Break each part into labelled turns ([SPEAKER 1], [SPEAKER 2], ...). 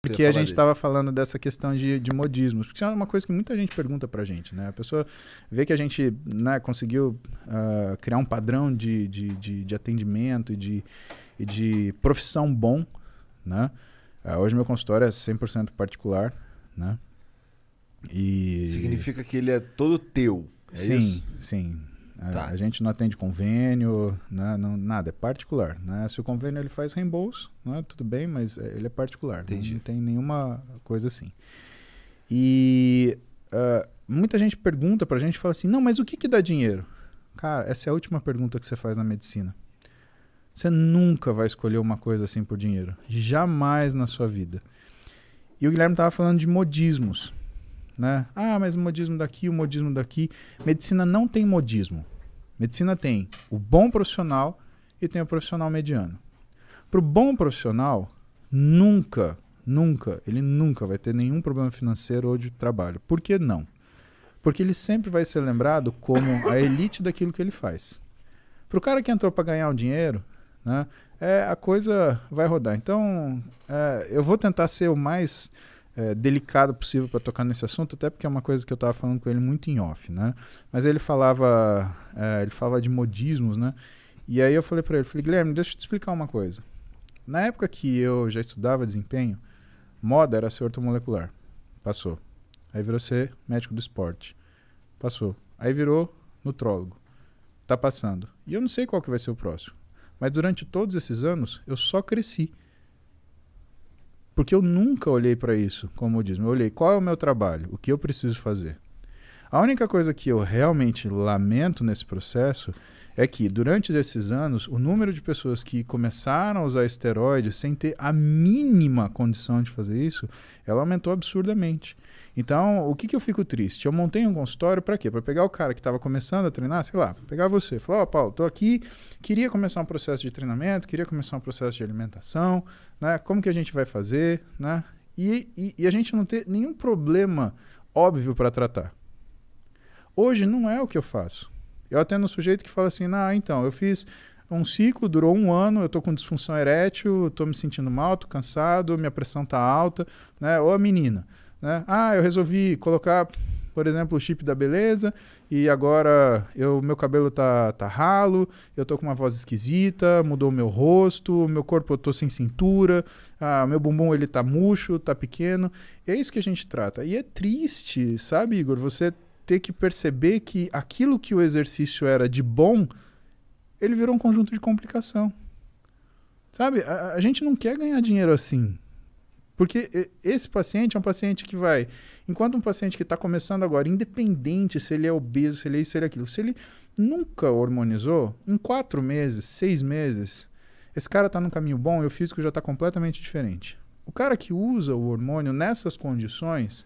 [SPEAKER 1] Porque a gente estava
[SPEAKER 2] falando dessa questão de, de modismos, porque isso é uma coisa que muita gente pergunta para a gente, né? A pessoa vê que a gente né, conseguiu uh, criar um padrão de, de, de, de atendimento e de, e de profissão bom, né? Uh, hoje meu consultório é 100% particular, né? E... Significa que ele é todo teu, é sim, isso? Sim, é, tá. A gente não atende convênio, né? não, nada, é particular. Né? Se o convênio ele faz reembolso, né? tudo bem, mas é, ele é particular, né, Entendi. não, tem nenhuma coisa assim. E uh, muita gente pergunta pra gente, fala assim, não, mas o que que dá dinheiro? Cara, essa é a última pergunta que você faz na medicina. Você nunca vai escolher uma coisa assim por dinheiro, jamais na sua vida. E o Guilherme estava falando de modismos. Né? Ah, mas o modismo daqui, o modismo daqui. Medicina não tem modismo. Medicina tem o bom profissional e tem o profissional mediano. Para o bom profissional, nunca, nunca, ele nunca vai ter nenhum problema financeiro ou de trabalho. Por que não? Porque ele sempre vai ser lembrado como a elite daquilo que ele faz. Para o cara que entrou para ganhar o dinheiro, né, é, a coisa vai rodar. Então, é, eu vou tentar ser o mais é, delicada possível para tocar nesse assunto, até porque é uma coisa que eu estava falando com ele muito em off, né? Mas ele falava, é, ele falava de modismos, né? E aí eu falei para ele, falei, Guilherme, deixa eu te explicar uma coisa. Na época que eu já estudava desempenho, moda era ser ortomolecular. Passou. Aí virou ser médico do esporte. Passou. Aí virou nutrólogo. Tá passando. E eu não sei qual que vai ser o próximo. Mas durante todos esses anos, eu só cresci. Porque eu nunca olhei para isso, como diz. Eu olhei qual é o meu trabalho, o que eu preciso fazer. A única coisa que eu realmente lamento nesse processo é que, durante esses anos, o número de pessoas que começaram a usar esteroides sem ter a mínima condição de fazer isso, ela aumentou absurdamente. Então, o que, que eu fico triste? Eu montei um consultório para quê? Para pegar o cara que estava começando a treinar, sei lá, pegar você. Falar, ó, oh, Paulo, tô aqui, queria começar um processo de treinamento, queria começar um processo de alimentação, né? Como que a gente vai fazer, né? E, e, e a gente não ter nenhum problema óbvio para tratar. Hoje não é o que eu faço. Eu atendo um sujeito que fala assim: ah, então, eu fiz um ciclo, durou um ano, eu tô com disfunção erétil, tô me sentindo mal, tô cansado, minha pressão tá alta, né? Ou a menina, né? Ah, eu resolvi colocar, por exemplo, o chip da beleza e agora eu, meu cabelo tá, tá ralo, eu tô com uma voz esquisita, mudou o meu rosto, meu corpo eu tô sem cintura, ah, meu bumbum ele tá murcho, tá pequeno. É isso que a gente trata. E é triste, sabe, Igor? Você ter que perceber que aquilo que o exercício era de bom, ele virou um conjunto de complicação. Sabe? A, a gente não quer ganhar dinheiro assim. Porque esse paciente é um paciente que vai. Enquanto um paciente que está começando agora, independente se ele é obeso, se ele é isso, se ele é aquilo, se ele nunca hormonizou, em quatro meses, seis meses, esse cara está num caminho bom e o físico já está completamente diferente. O cara que usa o hormônio nessas condições,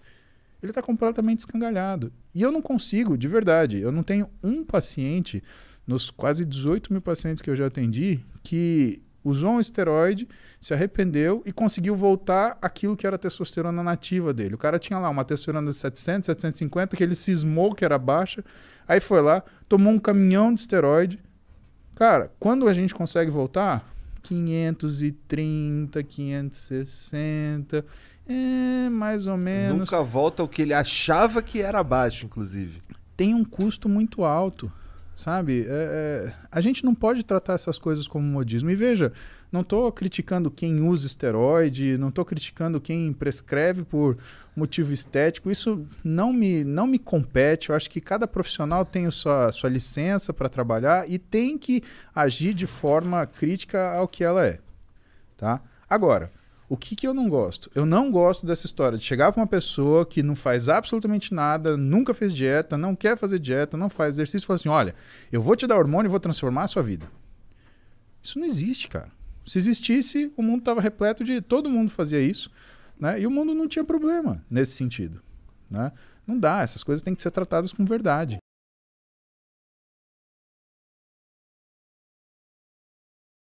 [SPEAKER 2] ele está completamente escangalhado. E eu não consigo, de verdade, eu não tenho um paciente, nos quase 18 mil pacientes que eu já atendi, que usou um esteroide, se arrependeu e conseguiu voltar aquilo que era a testosterona nativa dele. O cara tinha lá uma testosterona de 700, 750, que ele cismou que era baixa, aí foi lá, tomou um caminhão de esteroide. Cara, quando a gente consegue voltar, 530, 560. É, mais ou menos. Nunca volta ao que ele achava que era baixo, inclusive. Tem um custo muito alto, sabe? É, é, a gente não pode tratar essas coisas como modismo. E veja, não estou criticando quem usa esteroide, não estou criticando quem prescreve por motivo estético. Isso não me, não me compete. Eu acho que cada profissional tem a sua, sua licença para trabalhar e tem que agir de forma crítica ao que ela é. Tá? Agora, o que, que eu não gosto? Eu não gosto dessa história de chegar para uma pessoa que não faz absolutamente nada, nunca fez dieta, não quer fazer dieta, não faz exercício e falar assim: olha, eu vou te dar hormônio e vou transformar a sua vida. Isso não existe, cara. Se existisse, o mundo estava repleto de todo mundo fazia isso, né? E o mundo não tinha problema nesse sentido, né? Não dá, essas coisas têm que ser tratadas com verdade.